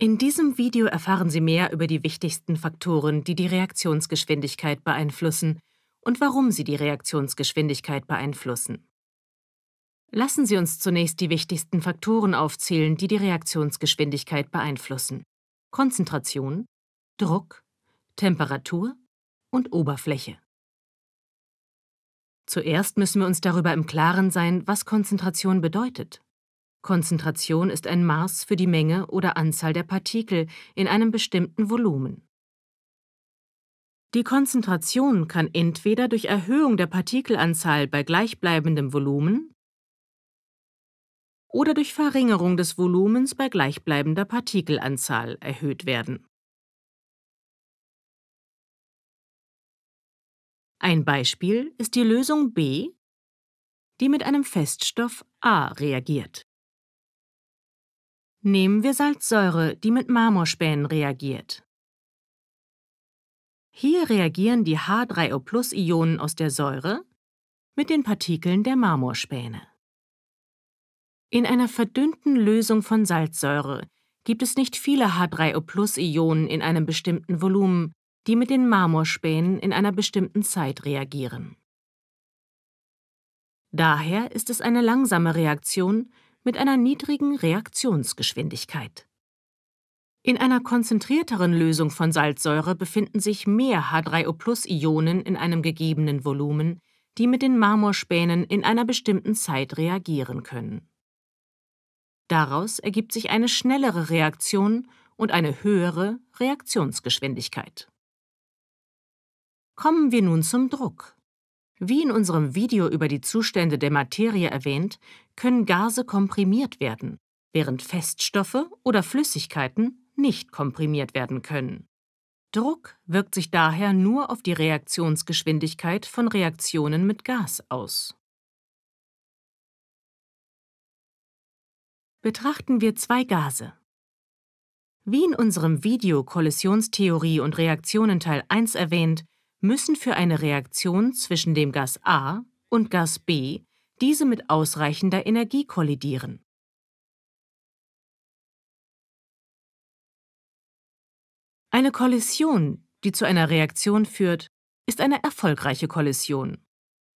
In diesem Video erfahren Sie mehr über die wichtigsten Faktoren, die die Reaktionsgeschwindigkeit beeinflussen und warum sie die Reaktionsgeschwindigkeit beeinflussen. Lassen Sie uns zunächst die wichtigsten Faktoren aufzählen, die die Reaktionsgeschwindigkeit beeinflussen. Konzentration, Druck, Temperatur und Oberfläche. Zuerst müssen wir uns darüber im Klaren sein, was Konzentration bedeutet. Konzentration ist ein Maß für die Menge oder Anzahl der Partikel in einem bestimmten Volumen. Die Konzentration kann entweder durch Erhöhung der Partikelanzahl bei gleichbleibendem Volumen oder durch Verringerung des Volumens bei gleichbleibender Partikelanzahl erhöht werden. Ein Beispiel ist die Lösung B, die mit einem Feststoff A reagiert. Nehmen wir Salzsäure, die mit Marmorspänen reagiert. Hier reagieren die H3O-Ionen aus der Säure mit den Partikeln der Marmorspäne. In einer verdünnten Lösung von Salzsäure gibt es nicht viele H3O-Ionen in einem bestimmten Volumen, die mit den Marmorspänen in einer bestimmten Zeit reagieren. Daher ist es eine langsame Reaktion, mit einer niedrigen Reaktionsgeschwindigkeit. In einer konzentrierteren Lösung von Salzsäure befinden sich mehr H3O-Ionen in einem gegebenen Volumen, die mit den Marmorspänen in einer bestimmten Zeit reagieren können. Daraus ergibt sich eine schnellere Reaktion und eine höhere Reaktionsgeschwindigkeit. Kommen wir nun zum Druck. Wie in unserem Video über die Zustände der Materie erwähnt, können Gase komprimiert werden, während Feststoffe oder Flüssigkeiten nicht komprimiert werden können. Druck wirkt sich daher nur auf die Reaktionsgeschwindigkeit von Reaktionen mit Gas aus. Betrachten wir zwei Gase. Wie in unserem Video Kollisionstheorie und Reaktionen Teil 1 erwähnt, müssen für eine Reaktion zwischen dem Gas A und Gas B diese mit ausreichender Energie kollidieren. Eine Kollision, die zu einer Reaktion führt, ist eine erfolgreiche Kollision,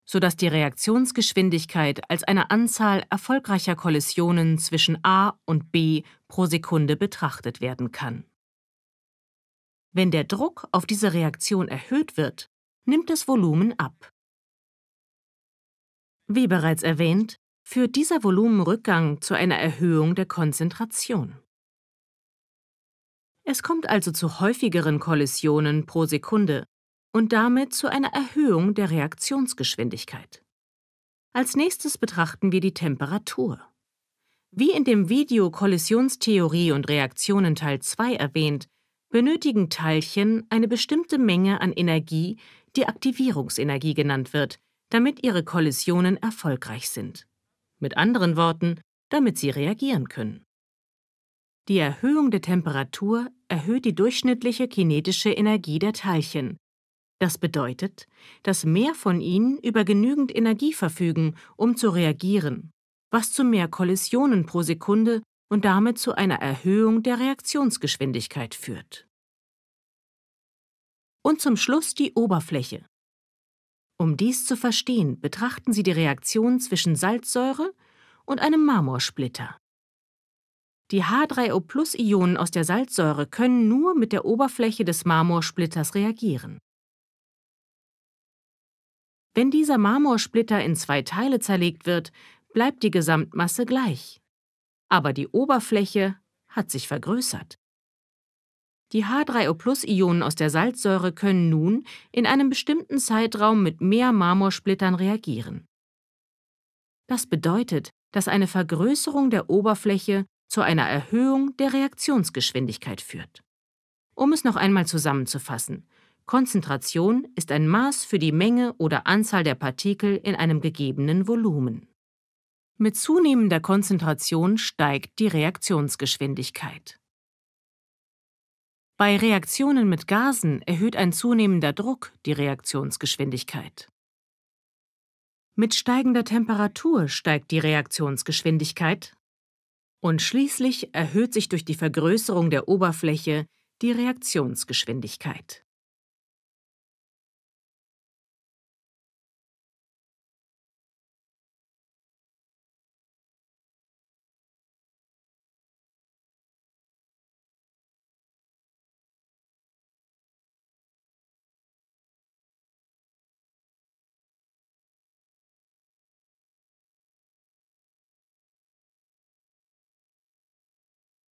sodass die Reaktionsgeschwindigkeit als eine Anzahl erfolgreicher Kollisionen zwischen A und B pro Sekunde betrachtet werden kann. Wenn der Druck auf diese Reaktion erhöht wird, nimmt das Volumen ab. Wie bereits erwähnt, führt dieser Volumenrückgang zu einer Erhöhung der Konzentration. Es kommt also zu häufigeren Kollisionen pro Sekunde und damit zu einer Erhöhung der Reaktionsgeschwindigkeit. Als nächstes betrachten wir die Temperatur. Wie in dem Video Kollisionstheorie und Reaktionen Teil 2 erwähnt, benötigen Teilchen eine bestimmte Menge an Energie, die Aktivierungsenergie genannt wird, damit ihre Kollisionen erfolgreich sind. Mit anderen Worten, damit sie reagieren können. Die Erhöhung der Temperatur erhöht die durchschnittliche kinetische Energie der Teilchen. Das bedeutet, dass mehr von ihnen über genügend Energie verfügen, um zu reagieren, was zu mehr Kollisionen pro Sekunde und damit zu einer Erhöhung der Reaktionsgeschwindigkeit führt. Und zum Schluss die Oberfläche. Um dies zu verstehen, betrachten Sie die Reaktion zwischen Salzsäure und einem Marmorsplitter. Die H3O-Ionen plus aus der Salzsäure können nur mit der Oberfläche des Marmorsplitters reagieren. Wenn dieser Marmorsplitter in zwei Teile zerlegt wird, bleibt die Gesamtmasse gleich aber die Oberfläche hat sich vergrößert. Die H3O-Ionen plus aus der Salzsäure können nun in einem bestimmten Zeitraum mit mehr Marmorsplittern reagieren. Das bedeutet, dass eine Vergrößerung der Oberfläche zu einer Erhöhung der Reaktionsgeschwindigkeit führt. Um es noch einmal zusammenzufassen, Konzentration ist ein Maß für die Menge oder Anzahl der Partikel in einem gegebenen Volumen. Mit zunehmender Konzentration steigt die Reaktionsgeschwindigkeit. Bei Reaktionen mit Gasen erhöht ein zunehmender Druck die Reaktionsgeschwindigkeit. Mit steigender Temperatur steigt die Reaktionsgeschwindigkeit und schließlich erhöht sich durch die Vergrößerung der Oberfläche die Reaktionsgeschwindigkeit.